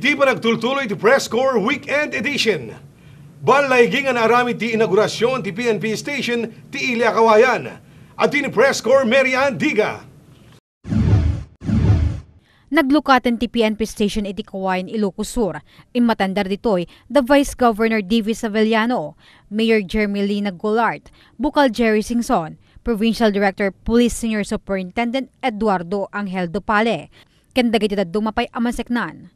Iti pa nagtultuloy ti Press Corps Weekend Edition. Balaygingan arami ti inaugurasyon ti PNP Station ti Ilya Kawayan at ni Press Corps Mary Ann Diga. Naglukatan ti PNP Station iti Kawayan Ilocosur. Imatandar ditoy, the Vice Governor D.V. Savellano, Mayor Jeremy Lee Nagolart, Bukal Jerry Singson, Provincial Director Police Senior Superintendent Eduardo Angel Dopale, kandagay ti dadumapay amaseknan.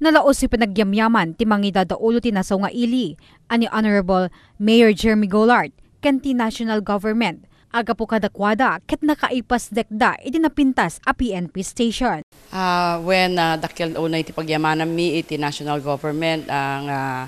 Nalaos si panagyamyaman ti mangida daulo ti nasaw nga ili ani Honorable Mayor Jeremy Gollard kanti National Government aga po kadakwada ket nakaipas dekda iti napintas a PNP station. Uh, when uh, dakil unay ti pagyamanan mi iti national government ang ah, uh,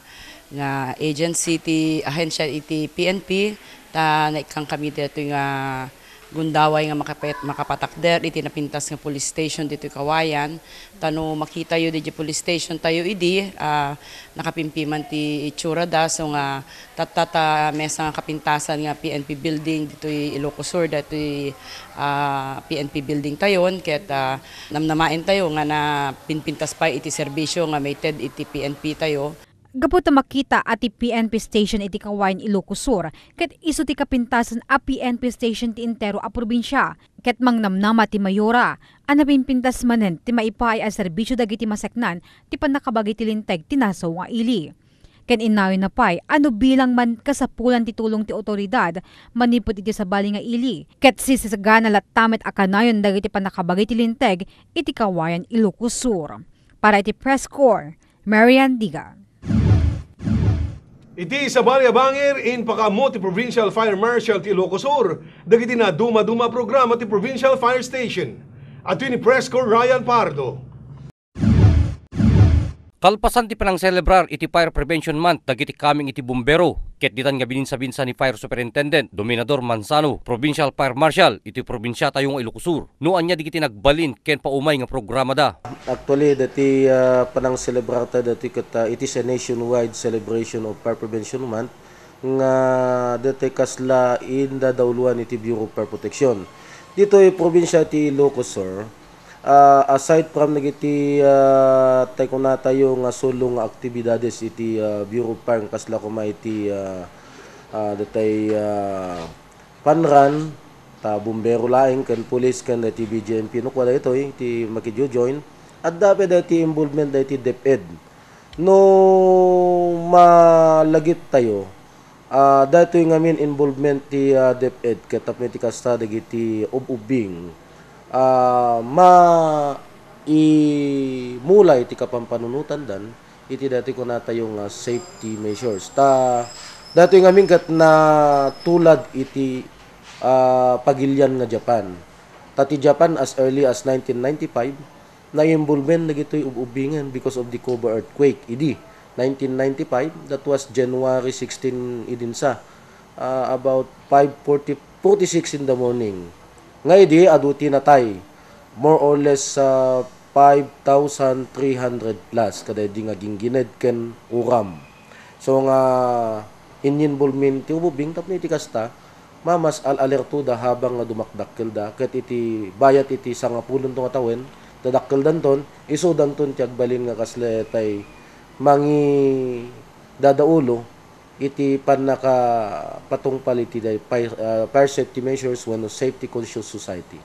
nga agency ti ahensya iti PNP ta naikang kami dito nga uh, gundaway nga makapet makapatakder iti napintas nga police station dito Kawayan tano makita yo diji police station tayo idi uh, nakapimpiman ti itsura da so nga tatata mesa nga kapintasan nga PNP building dito Ilocos Sur dito uh, ah, PNP building tayon ket uh, ah, namnamain tayo nga na pinpintas pa iti serbisyo nga may iti PNP tayo Gaputa makita ati PNP station iti kawain Ilocos Sur, ket iso ti kapintasan a PNP station ti intero a probinsya, ket mangnamnama ti Mayora, anabin manen ti maipay a serbisyo dagiti masaknan ti panakabagi ti linteg ti nasaw nga ili. Ken inayon na pay, ano bilang man kasapulan ti tulong ti otoridad, manipot iti sa bali nga ili. Ket sisisagan na tamet akanayon dagiti panakabagi ti linteg, iti kawayan Ilocos Para iti press corps, Marian Diga. Iti sa Balyabangir in pakamot ti Provincial Fire Marshal ti Ilocosur dagiti na duma-duma programa ti Provincial Fire Station. At ni Presco Ryan Pardo. Kalpasan ti panang celebrar iti Fire Prevention Month dagiti kaming iti bumbero ket ditan nga bininsa-binsa ni Fire Superintendent Dominador Mansano, Provincial Fire Marshal iti probinsya tayong Ilocosur. No anya digiti nagbalin ken paumay nga programa da. Actually dati uh, panang celebrar ta dati ket uh, it is a nationwide celebration of Fire Prevention Month nga dati kasla in dadawluan iti Bureau of Fire Protection. Dito ay probinsya ti Ilocosur uh, aside from nagiti uh, tay ko na tayo nga sulong nga aktibidades iti uh, Bureau Park kasla ko may maiti uh, uh, datay uh, panran ta bumbero laing kan pulis kan dati BJMP no kwala ito eh, ti makijo join at dapat dati involvement da dati DepEd no malagit tayo uh, dati nga min involvement ti uh, DepEd katapit ti kasta dagiti ububing uh, ah, ma imulay ti kapampanunutan dan iti dati ko nata yung uh, safety measures ta dato yung aming na tulad iti uh, pagilyan nga Japan tati Japan as early as 1995 na involvement na gito'y ubingan because of the Kobe earthquake idi 1995 that was January 16 idin sa uh, about 5:40 46 in the morning Ngay di adu tinatay more or less sa uh, 5,300 plus kada di nga ginggined ken uram. So nga ininvolvement ti ubing tapno iti kasta mamas al da habang nga dumakdakkel da ket iti bayat iti sangapulon nga tawen dadakkel danton iso danton ti agbalin nga kasletay mangi dadaulo iti panaka patungpal iti day fire, uh, safety measures when safety conscious society.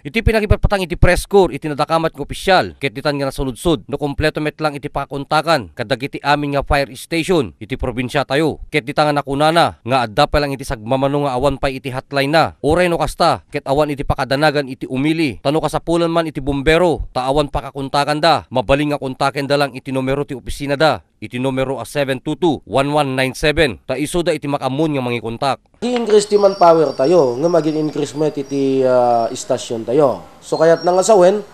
Iti pinakipatpatang iti press corps iti nadakamat ng opisyal ket ditan nga nasuludsod no kompleto met lang iti pakontakan kadagiti amin nga fire station iti probinsya tayo ket ditan nga nakunana nga adda pa lang iti sagmamano nga awan pay iti hotline na uray no kasta ket awan iti pakadanagan iti umili tano kasapulan man iti bombero ta awan kakontakan da mabaling nga kontaken da lang iti numero ti opisina da iti numero a 722-1197. Ta iso da iti makamun nga mga kontak. I-increase ti manpower tayo, nga maging increase met iti uh, istasyon tayo. So kayat nga sawen,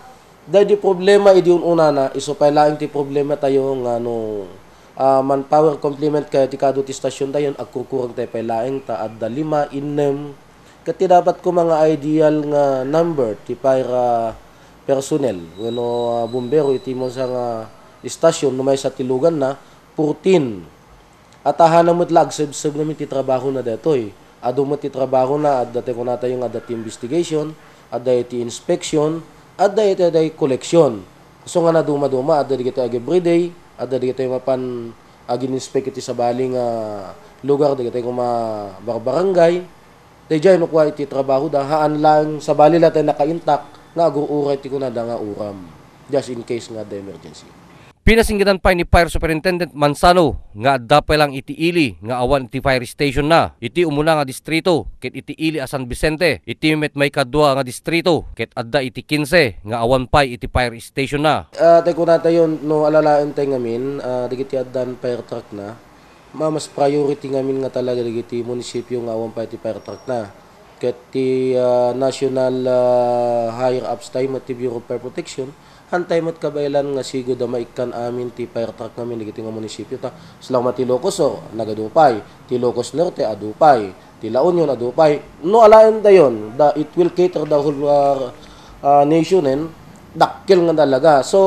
dahil di problema iti una na, iso pa lang ti problema tayo nga no, uh, ah, manpower complement kaya ti kado ti istasyon tayo, agkukurang tayo pa lang ta at dalima, inem, kati dapat ko mga ideal nga number ti para ah, personnel, wano uh, bumbero iti mo sa nga istasyon no may sa tilugan na 14. At ahanan mo itla, agsib-sib namin titrabaho na detoy. Eh. Ado mo titrabaho na, at dati ko nata yung adati investigation, at dati inspection, at dati dati collection. So nga na duma-duma, at dati kita everyday, at dati kita mapan agin inspect iti sa baling uh, lugar, dati kita yung mabarbarangay. Dahil dyan, nakuha iti trabaho da, haan lang sa bali natin nakaintak, nga agururay ti ko nga uram. Just in case nga the emergency. Pinasingitan pa ni Fire Superintendent Mansano nga adda pa lang itiili nga awan iti fire station na. Iti umuna nga distrito ket itiili a San Vicente. Iti met may kadua nga distrito ket adda iti 15 nga awan pay iti fire station na. Uh, ah, ko na tayo no alalaan tayo ngamin uh, ah, digiti addan fire truck na. Ma mas priority ngamin nga talaga digiti munisipyo nga awan pay iti fire truck na. Ket ti uh, national uh, higher ups time at Bureau of Fire Protection hantay mo't kabaylan nga sigo da maikan amin ti fire truck namin digiti nga munisipyo ta salamat ti Ilocos o oh, nagadupay ti Locos Norte adupay ti La Union adupay no da yon. da it will cater the whole uh, uh, nation en eh, dakkel nga talaga so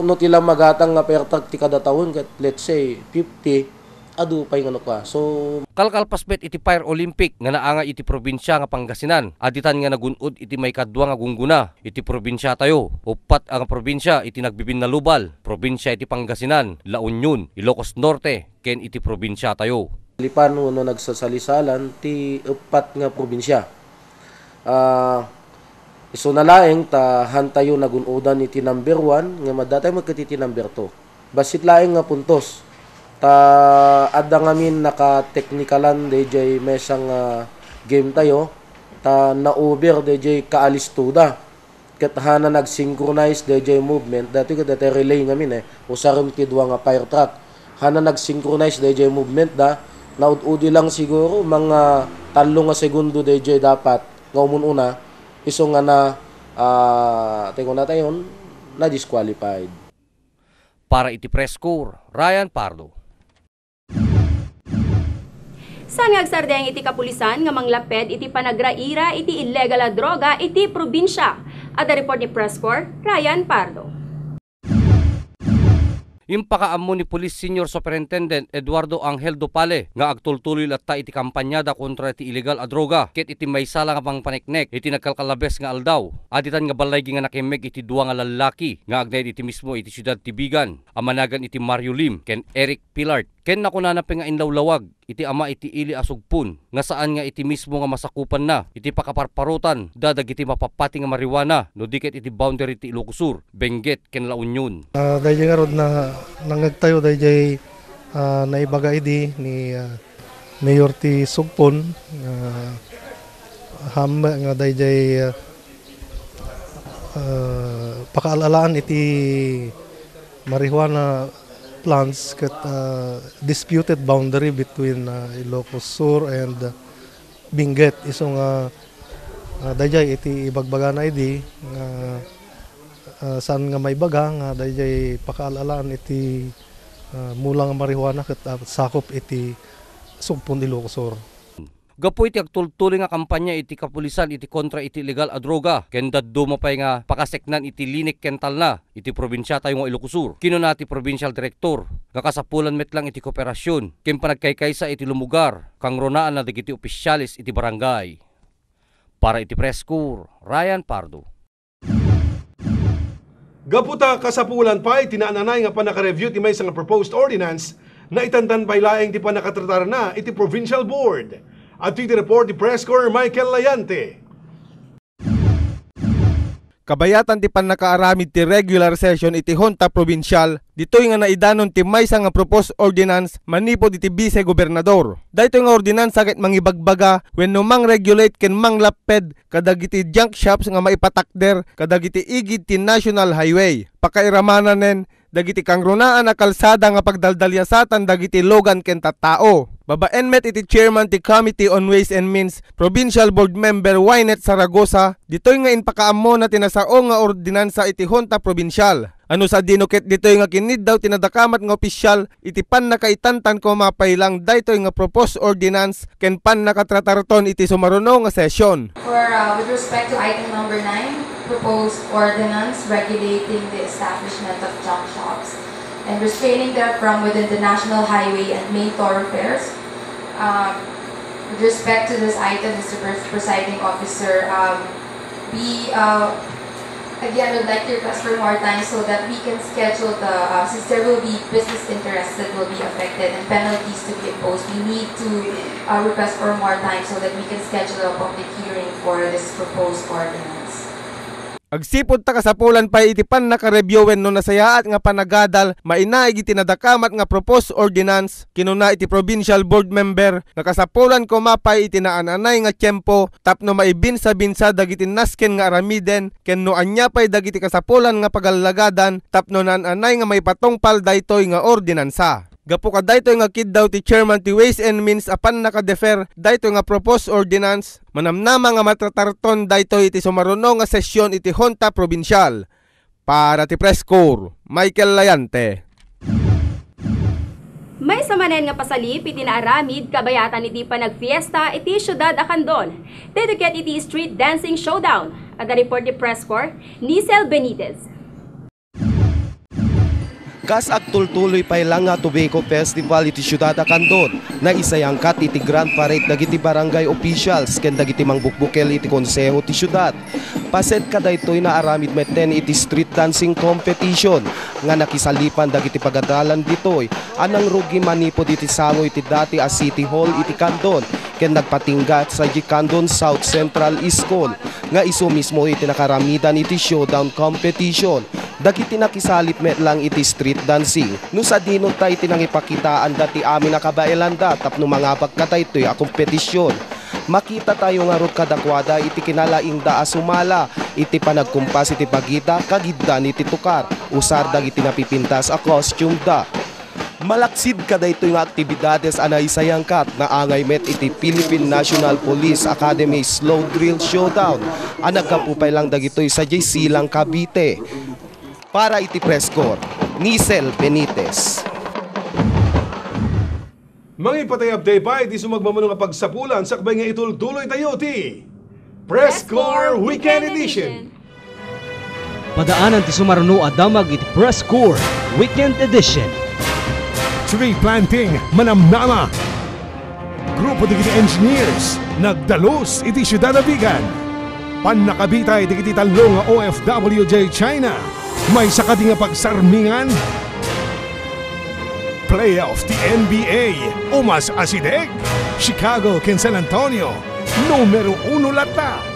no tila magatang nga fire ti kada taon kat let's say 50 adu pay ngano ka. So Kalkalpasbet iti Fire Olympic nga naanga iti probinsya nga Pangasinan. Aditan nga nagunod iti may kadwa nga gungguna iti probinsya tayo. Upat ang probinsya iti nagbibin na lubal. Probinsya iti Pangasinan, La Union, Ilocos Norte ken iti probinsya tayo. Lipano no nagsasalisalan ti upat nga probinsya. Ah uh, na laeng ta hantayo nagunodan iti number 1 nga madatay magkatiti number 2. Basit laeng nga puntos ta ah, adda ngamin naka technicalan DJ mesang uh, ah, game tayo ta na-over DJ kaalistuda ket hana nag-synchronize DJ movement dati ket dati relay ngamin eh usaron ti duwa nga fire truck hana nag-synchronize DJ movement da naud-udi lang siguro mga talo nga segundo DJ dapat nga una iso nga na uh, ah, tingo na tayon na disqualified para iti press score Ryan Pardo Sangag sardeng iti kapulisan nga manglaped iti panagraira iti illegal a droga iti probinsya. At the report ni Press Corps, Ryan Pardo. Impakaammo ni Police Senior Superintendent Eduardo Angel Dopale nga agtultuloy latta iti kampanyada kontra iti illegal a droga ket iti maysala nga pangpaniknek iti nagkalkalabes nga aldaw aditan nga balay nga nakimeg iti duwa nga lalaki nga agnay iti mismo iti siyudad Tibigan amanagan iti Mario Lim ken Eric Pilart ken nakunanap nga inlawlawag iti ama iti ili asugpon nga saan nga iti mismo nga masakupan na iti pakaparparutan dadag iti mapapati nga mariwana no diket iti boundary iti Ilocosur Benguet ken La Union uh, ah, dayjay nga na nangagtayo dayjay uh, ah, naibaga idi ni uh, Mayor ti Sugpon uh, ham nga dayjay uh, uh, pakaalalaan iti marijuana plans kat uh, disputed boundary between uh, Ilocos Sur and uh, Benguet isong uh, uh, dayjay iti ibagbaga na idi nga uh, saan nga may baga nga dayjay pakaalalaan iti uh, mulang marihuana ket uh, sakop iti sugpon Ilocos Sur. Gapoy iti agtultuli nga kampanya iti kapulisan iti kontra iti ilegal a droga. Ken daddo mapay nga pakaseknan iti linik kental na iti probinsya tayo nga Ilocosur. Kino nati provincial director nga kasapulan met lang iti kooperasyon ken panagkaykaysa iti lumugar kang ronaan na dagiti opisyalis iti barangay. Para iti Preskur, Ryan Pardo. Gaputa kasapulan pa itinananay nga panaka-review ti may nga proposed ordinance na itandan by laing di pa nakatratar na iti provincial board. Ating report ni press corps Michael Layante. Kabayatan ti nakaaramid ti regular session iti Honta Provincial ditoy nga naidanon ti may nga proposed ordinance manipod iti vice gobernador. Dito nga ordinance sakit mangibagbaga when no mang regulate ken mang laped kadag junk shops nga maipatakder kadagiti igid ti national highway. Pakairamanan nen dagiti kangrunaan a kalsada nga pagdaldalya satan dagiti logan ken tattao. Baba Enmet iti chairman ti Committee on Ways and Means Provincial Board Member Wynet Saragosa ditoy nga inpakaammo na tinasaong nga ordinansa iti Honta Provincial. Ano sa dinuket ditoy nga kinid daw tinadakamat nga opisyal iti pan nakaitantan ko mapailang daytoy nga proposed ordinance ken pan nakatratarton iti sumaruno nga sesyon. For uh, with respect to item number 9, proposed ordinance regulating the establishment of junk shops and restraining them from within the national highway and main thoroughfares. Um, with respect to this item, Mr. Presiding Officer, um, we uh, again would like to request for more time so that we can schedule the, uh, since there will be business interests that will be affected and penalties to be imposed, we need to uh, request for more time so that we can schedule a public hearing for this proposed ordinance. Agsipod ta kasapulan pa itipan na karebyowen no nasayaat nga panagadal mainaig iti nadakamat nga proposed ordinance kinuna iti provincial board member nga kasapulan ko mapay iti naananay nga tiyempo tapno maibinsa-binsa dagiti nasken nga aramiden ken no anya pay dagiti kasapulan nga pagallagadan tapno naananay nga may patongpal daytoy nga ordinansa. Gapo ka dayto nga kid daw ti chairman ti Ways and Means apan nakadefer dayto nga proposed ordinance manamnama nga matratarton dayto iti sumaruno nga sesyon iti Honta Provincial. Para ti Press Corps, Michael Layante. May samanen nga pasalip iti naaramid kabayatan iti panagfiesta iti syudad Akandon. Dedicate iti street dancing showdown. At the report ni Press Corps, Nisel Benitez kas agtultuloy pay lang nga Tobago Festival iti siyudad a Candon na isayangkat iti Grand Parade dagiti barangay officials ken dagiti mangbukbukel iti konseho ti siyudad. Paset kadaytoy na aramid meten iti street dancing competition nga nakisalipan dagiti pagadalan ditoy anang rugi manipod iti sangoy iti dati a City Hall iti Candon ken nagpatinggat sa Gikandon South Central School nga iso mismo iti nakaramidan iti showdown competition dagiti nakisalit met lang iti street dancing. No sa dinong tayo tinangipakitaan dati amin nakabaelan da tapno mga pagkatay to'y a kompetisyon. Makita tayo nga rod kadakwada iti kinalaing da asumala iti panagkumpas iti pagita kagiddan iti tukar usar dagiti napipintas a costume da Malaksid kaday ito yung aktibidades anay sayangkat na angay met iti Philippine National Police Academy Slow Drill Showdown. Anak kapupay lang dagitoy sa JC lang Cavite. Para iti press corps, Nisel Benitez. Mga ipatay update pa, iti sumagmamunong pagsapulan sakbay nga itultuloy tayo ti Press Corps Weekend Edition. Padaanan ti sumaruno adamag iti Press Corps Weekend Edition tree planting, manamnama. Grupo digiti engineers, nagdalos iti siyudad abigan. Panakabitay digiti talong nga OFW China. May sakati nga pagsarmingan. Playoff ti NBA, umas asideg. Chicago ken San Antonio, numero uno lata.